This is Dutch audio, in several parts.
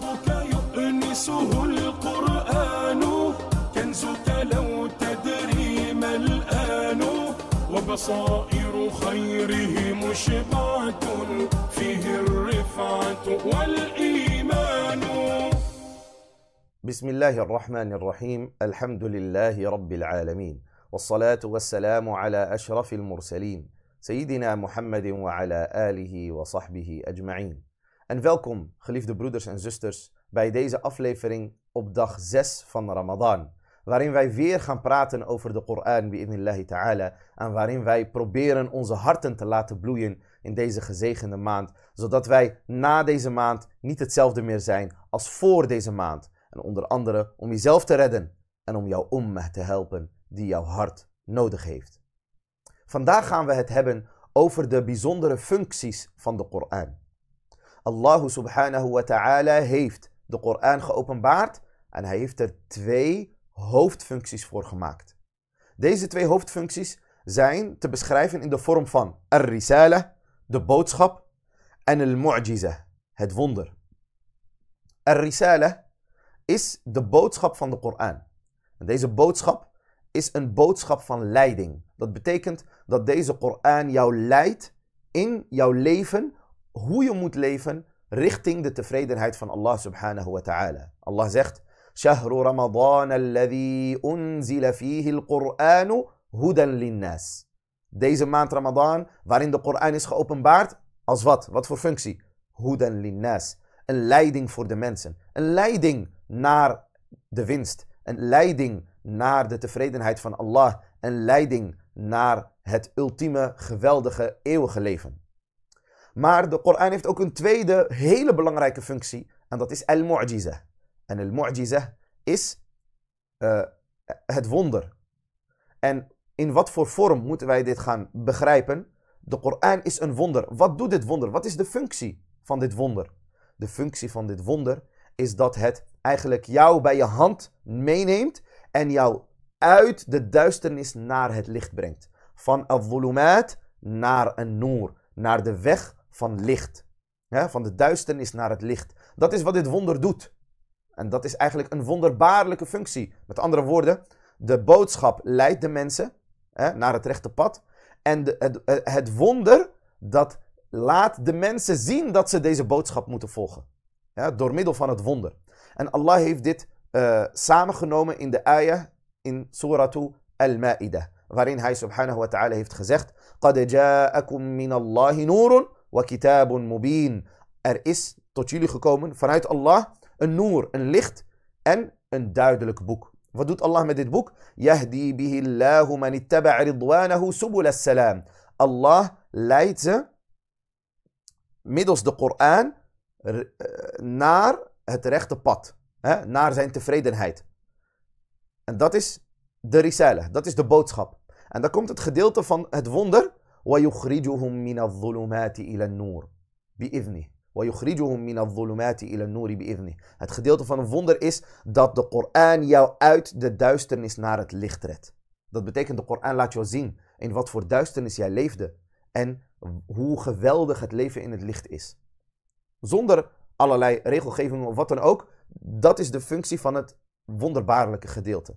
شرفك يؤنسه القرآن كنزك لو تدري ما الآن وبصائر خيره مشبعة فيه الرفعة والإيمان بسم الله الرحمن الرحيم الحمد لله رب العالمين والصلاة والسلام على أشرف المرسلين سيدنا محمد وعلى آله وصحبه أجمعين En welkom, geliefde broeders en zusters, bij deze aflevering op dag 6 van Ramadan. Waarin wij weer gaan praten over de Koran, bi'idnillahi ta'ala. En waarin wij proberen onze harten te laten bloeien in deze gezegende maand. Zodat wij na deze maand niet hetzelfde meer zijn als voor deze maand. En onder andere om jezelf te redden en om jouw ummah te helpen die jouw hart nodig heeft. Vandaag gaan we het hebben over de bijzondere functies van de Koran. Allah subhanahu wa ta'ala heeft de Koran geopenbaard en hij heeft er twee hoofdfuncties voor gemaakt. Deze twee hoofdfuncties zijn te beschrijven in de vorm van al-risala, de boodschap, en al-mu'jiza, het wonder. Al-risala is de boodschap van de Koran. En deze boodschap is een boodschap van leiding. Dat betekent dat deze Koran jou leidt in jouw leven hoe je moet leven richting de tevredenheid van Allah subhanahu wa ta'ala. Allah zegt: Ramadan alladhi unzila hudan Deze maand Ramadan waarin de Koran is geopenbaard als wat? Wat voor functie? Hudan linnas. Een leiding voor de mensen. Een leiding naar de winst. Een leiding naar de tevredenheid van Allah. Een leiding naar het ultieme, geweldige, eeuwige leven. Maar de Koran heeft ook een tweede hele belangrijke functie. En dat is al-mu'jizah. En al-mu'jizah is eh, het wonder. En in wat voor vorm moeten wij dit gaan begrijpen? De Koran is een wonder. Wat doet dit wonder? Wat is de functie van dit wonder? De functie van dit wonder is dat het eigenlijk jou bij je hand meeneemt en jou uit de duisternis naar het licht brengt. Van al naar een noer, naar de weg van licht. Van de duisternis naar het licht. Dat is wat dit wonder doet. En dat is eigenlijk een wonderbaarlijke functie. Met andere woorden, de boodschap leidt de mensen hè, naar het rechte pad. En de, het, wonder, dat laat de mensen zien dat ze deze boodschap moeten volgen. door middel van het wonder. En Allah heeft dit eh, samengenomen in de ayah in Suratu Al-Ma'idah. Waarin hij subhanahu wa ta'ala heeft gezegd: قَدْ جَاءَكُمْ مِنَ اللَّهِ نُورٌ wa kitabun mubin. Er is tot jullie gekomen vanuit Allah een noer, een licht en een duidelijk boek. Wat doet Allah met dit boek? bihi Allahu man as salam. Allah leidt ze middels de Koran eh, naar het rechte pad, hè? naar zijn tevredenheid. En dat is de risale, dat is de boodschap. En dan komt het gedeelte van het wonder ويخرجهم من الظلمات إلى النور بإذنه ويخرجهم من الظلمات إلى النور بإذنه Het gedeelte van een wonder is dat de Koran jou uit de duisternis naar het licht redt. Dat betekent de Koran laat jou zien in wat voor duisternis jij leefde en hoe geweldig het leven in het licht is. Zonder allerlei regelgevingen of wat dan ook, dat is de functie van het wonderbaarlijke gedeelte.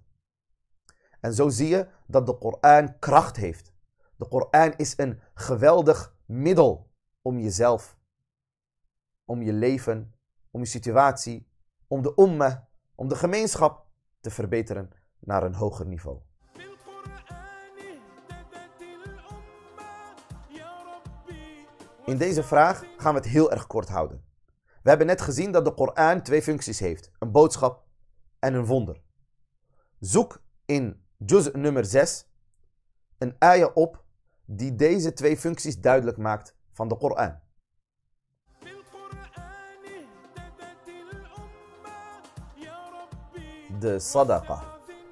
En zo zie je dat de Koran kracht heeft. De Koran is een geweldig middel om jezelf, om je leven, om je situatie, om de umma, om de gemeenschap te verbeteren naar een hoger niveau. In deze vraag gaan we het heel erg kort houden. We hebben net gezien dat de Koran twee functies heeft: een boodschap en een wonder. Zoek in juz nummer 6 een ayah op die deze twee functies duidelijk maakt van de Koran. De sadaqa,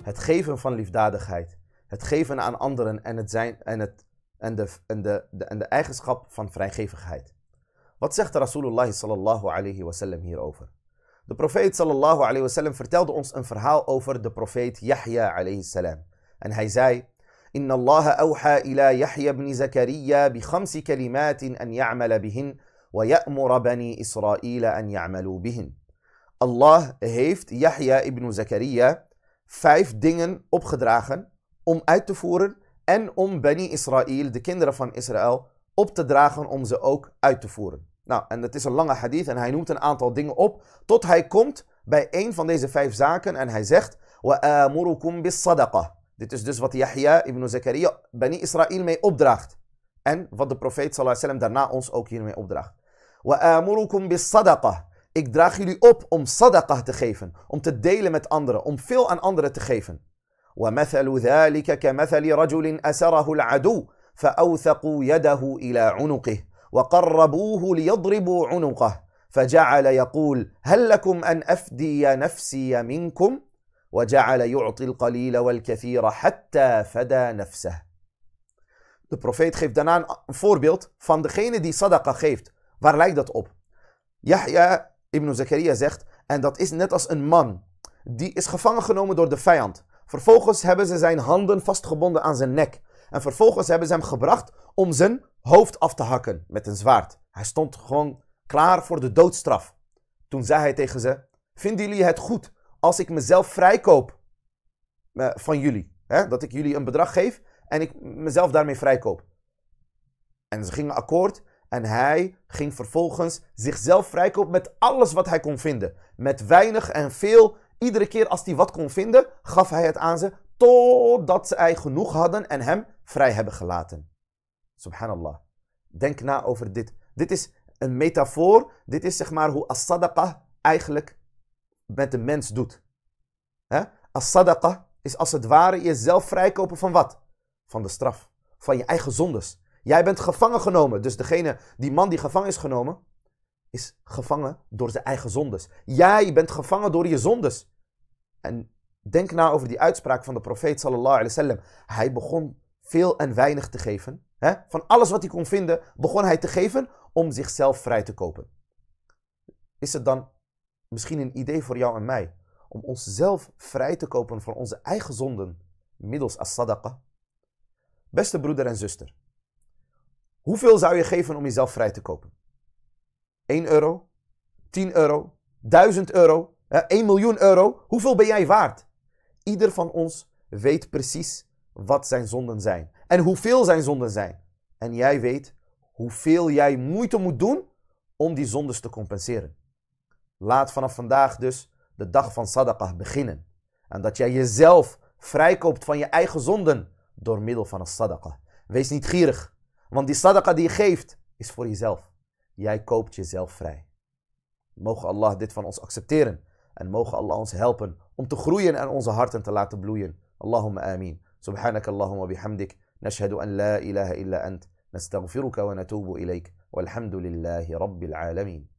het geven van liefdadigheid, het geven aan anderen en, het zijn, en, het, en, de, en, de, en de eigenschap van vrijgevigheid. Wat zegt Rasulullah sallallahu alayhi wasallam hierover? De profeet sallallahu alayhi wasallam vertelde ons een verhaal over de profeet Yahya alayhi salam. En hij zei, إن الله أوحى إلى يحيى بن زكريا بخمس كلمات أن يعمل بهن ويأمر بني إسرائيل أن يعملوا بهن. Allah heeft Yahya ibn Zakaria vijf dingen opgedragen om uit te voeren en om Bani Israël, de kinderen van Israël, op te dragen om ze ook uit te voeren. Nou, en dat is een lange hadith en hij noemt een aantal dingen op tot hij komt bij een van deze vijf zaken en hij zegt: وَآمُرُكُمْ بِالصَّدَقَةِ Dit is dus wat Yahya ibn Zakaria Bani Israël mee opdraagt. En wat de profeet sallallahu alayhi wa sallam daarna ons ook hiermee opdraagt. وَآمُرُكُمْ بِالصَّدَقَةِ Ik draag jullie op om sadaqa te geven. Om te delen met anderen. Om veel aan anderen te geven. ومثل ذلك كمثل رجل أسره العدو فأوثقوا يده إلى عنقه وقربوه ليضربوا عنقه فجعل يقول هل لكم أن أفدي نفسي منكم؟ وجعل يعطي القليل والكثير حتى فدا نفسه. De profeet geeft daarna een voorbeeld van degene die sadaqa geeft. Waar lijkt dat op? Yahya ibn Zakaria zegt, en dat is net als een man. Die is gevangen genomen door de vijand. Vervolgens hebben ze zijn handen vastgebonden aan zijn nek. En vervolgens hebben ze hem gebracht om zijn hoofd af te hakken met een zwaard. Hij stond gewoon klaar voor de doodstraf. Toen zei hij tegen ze: Vinden jullie het goed als ik mezelf vrijkoop eh, van jullie. Hè? Dat ik jullie een bedrag geef en ik mezelf daarmee vrijkoop. En ze gingen akkoord. En hij ging vervolgens zichzelf vrijkopen met alles wat hij kon vinden. Met weinig en veel. Iedere keer als hij wat kon vinden, gaf hij het aan ze. Totdat zij genoeg hadden en hem vrij hebben gelaten. Subhanallah. Denk na over dit. Dit is een metafoor. Dit is zeg maar hoe as eigenlijk met de mens doet. Als sadaqa is als het ware jezelf vrijkopen van wat? Van de straf. Van je eigen zondes. Jij bent gevangen genomen. Dus degene, die man die gevangen is genomen, is gevangen door zijn eigen zondes. Jij bent gevangen door je zondes. En denk na over die uitspraak van de profeet sallallahu alaihi wasallam. Hij begon veel en weinig te geven. Van alles wat hij kon vinden, begon hij te geven om zichzelf vrij te kopen. Is het dan misschien een idee voor jou en mij om onszelf vrij te kopen van onze eigen zonden middels as-sadaqa? Beste broeder en zuster, hoeveel zou je geven om jezelf vrij te kopen? 1 euro? 10 euro? 1000 euro? 1 miljoen euro? Hoeveel ben jij waard? Ieder van ons weet precies wat zijn zonden zijn en hoeveel zijn zonden zijn. En jij weet hoeveel jij moeite moet doen om die zondes te compenseren. Laat vanaf vandaag dus de dag van sadaqah beginnen. En dat jij jezelf vrijkoopt van je eigen zonden door middel van een sadaqah. Wees niet gierig, want die sadaqah die je geeft is voor jezelf. Jij koopt jezelf vrij. Mogen Allah dit van ons accepteren en mogen Allah ons helpen om te groeien en onze harten te laten bloeien. Allahumma amin. Allahumma bihamdik وبحمدك Nashhadu la la illa illa ant. wa wa natubu ilayk. Walhamdulillahi rabbil alamin.